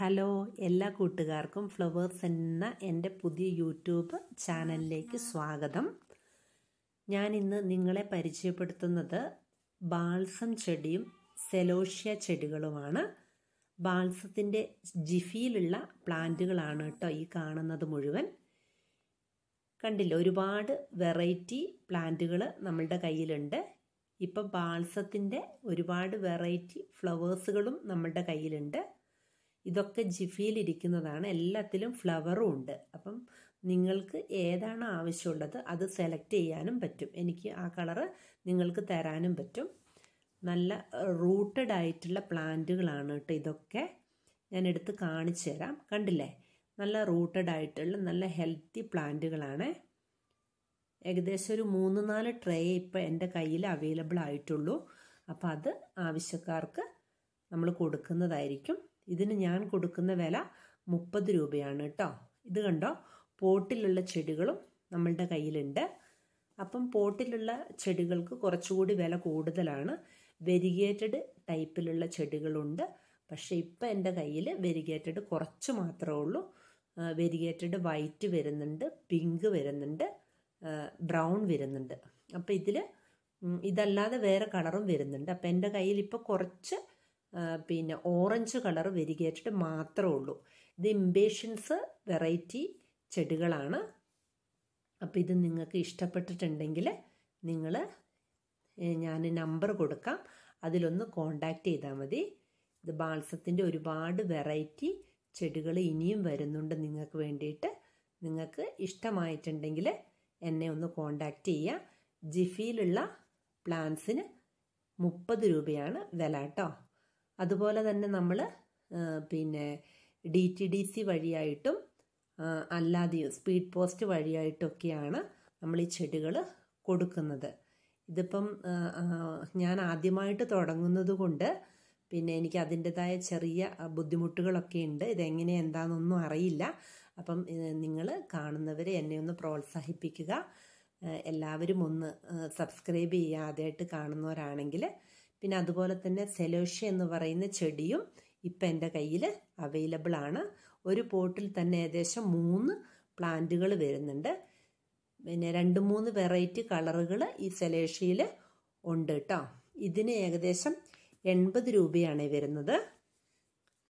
hello എല്ലാ കൂട്ടുകാർക്കും flowers എന്ന എൻ്റെ പുതിയ യൂട്യൂബ് ചാനലിലേക്ക് സ്വാഗതം ഞാൻ ഇന്ന് നിങ്ങളെ പരിചയപ്പെടുത്തുന്നത് ബാൾസം ചെടിയും സെലോഷ്യ ചെടികളുമാണ് ബാൾസത്തിൻ്റെ ജിഫിയിലുള്ള പ്ലാന്റുകളാണ് കേട്ടോ ഈ കാണുന്നത് മുഴുവൻ കണ്ടില്ല ഒരുപാട് വെറൈറ്റി പ്ലാന്റുകൾ നമ്മളുടെ കയ്യിലുണ്ട് ഇപ്പം ബാൾസത്തിൻ്റെ ഒരുപാട് വെറൈറ്റി ഫ്ലവേഴ്സുകളും നമ്മളുടെ കയ്യിലുണ്ട് ഇതൊക്കെ ജിഫിയിലിരിക്കുന്നതാണ് എല്ലാത്തിലും ഫ്ലവറും ഉണ്ട് അപ്പം നിങ്ങൾക്ക് ഏതാണ് ആവശ്യമുള്ളത് അത് സെലക്ട് ചെയ്യാനും പറ്റും എനിക്ക് ആ കളറ് നിങ്ങൾക്ക് തരാനും പറ്റും നല്ല റൂട്ടഡ് ആയിട്ടുള്ള പ്ലാന്റുകളാണ് കേട്ടോ ഇതൊക്കെ ഞാൻ എടുത്ത് കാണിച്ചു തരാം കണ്ടില്ലേ നല്ല റൂട്ടഡ് ആയിട്ടുള്ള നല്ല ഹെൽത്തി പ്ലാന്റുകളാണ് ഏകദേശം ഒരു മൂന്ന് നാല് ട്രേ ഇപ്പോൾ എൻ്റെ കയ്യിൽ അവൈലബിൾ ആയിട്ടുള്ളൂ അപ്പോൾ അത് ആവശ്യക്കാർക്ക് നമ്മൾ കൊടുക്കുന്നതായിരിക്കും ഇതിന് ഞാൻ കൊടുക്കുന്ന വില മുപ്പത് രൂപയാണ് കേട്ടോ ഇത് കണ്ടോ പോട്ടിലുള്ള ചെടികളും നമ്മളുടെ കയ്യിലുണ്ട് അപ്പം പോട്ടിലുള്ള ചെടികൾക്ക് കുറച്ചുകൂടി വില കൂടുതലാണ് വെരിഗേറ്റഡ് ടൈപ്പിലുള്ള ചെടികളുണ്ട് പക്ഷെ ഇപ്പം എൻ്റെ കയ്യിൽ വെരിഗേറ്റഡ് കുറച്ച് മാത്രമേ ഉള്ളൂ വെരിഗേറ്റഡ് വൈറ്റ് വരുന്നുണ്ട് പിങ്ക് വരുന്നുണ്ട് ബ്രൗൺ വരുന്നുണ്ട് അപ്പം ഇതിൽ ഇതല്ലാതെ വേറെ കളറും വരുന്നുണ്ട് അപ്പം എൻ്റെ കയ്യിൽ ഇപ്പോൾ കുറച്ച് പിന്നെ ഓറഞ്ച് കളർ വെരിഗേറ്റഡ് മാത്രമേ ഉള്ളൂ ഇത് ഇംബേഷ്യൻസ് വെറൈറ്റി ചെടികളാണ് അപ്പോൾ ഇത് നിങ്ങൾക്ക് ഇഷ്ടപ്പെട്ടിട്ടുണ്ടെങ്കിൽ നിങ്ങൾ ഞാൻ നമ്പർ കൊടുക്കാം അതിലൊന്ന് കോണ്ടാക്റ്റ് ചെയ്താൽ മതി ഇത് ബാൽസത്തിൻ്റെ ഒരുപാട് വെറൈറ്റി ചെടികൾ ഇനിയും വരുന്നുണ്ട് നിങ്ങൾക്ക് വേണ്ടിയിട്ട് നിങ്ങൾക്ക് ഇഷ്ടമായിട്ടുണ്ടെങ്കിൽ എന്നെ ഒന്ന് കോണ്ടാക്റ്റ് ചെയ്യുക ജിഫിയിലുള്ള പ്ലാന്റ്സിന് മുപ്പത് രൂപയാണ് വില കേട്ടോ അതുപോലെ തന്നെ നമ്മൾ പിന്നെ ഡി ടി ഡി സി വഴിയായിട്ടും അല്ലാതെയും സ്പീഡ് പോസ്റ്റ് വഴിയായിട്ടൊക്കെയാണ് നമ്മൾ ഈ ചെടികൾ കൊടുക്കുന്നത് ഇതിപ്പം ഞാൻ ആദ്യമായിട്ട് തുടങ്ങുന്നത് കൊണ്ട് പിന്നെ എനിക്ക് അതിൻ്റെതായ ചെറിയ ബുദ്ധിമുട്ടുകളൊക്കെ ഉണ്ട് ഇതെങ്ങനെ എന്താണെന്നൊന്നും അറിയില്ല അപ്പം നിങ്ങൾ കാണുന്നവരെ എന്നെ ഒന്ന് പ്രോത്സാഹിപ്പിക്കുക എല്ലാവരും ഒന്ന് സബ്സ്ക്രൈബ് ചെയ്യാതായിട്ട് കാണുന്നവരാണെങ്കിൽ പിന്നെ അതുപോലെ തന്നെ സെലോഷ എന്ന് പറയുന്ന ചെടിയും ഇപ്പം എൻ്റെ കയ്യിൽ അവൈലബിൾ ആണ് ഒരു പോട്ടിൽ തന്നെ ഏകദേശം മൂന്ന് പ്ലാന്റുകൾ വരുന്നുണ്ട് പിന്നെ രണ്ട് മൂന്ന് വെറൈറ്റി കളറുകൾ ഈ സെലേഷ്യയിൽ ഉണ്ട് കേട്ടോ ഇതിന് ഏകദേശം എൺപത് രൂപയാണ് വരുന്നത്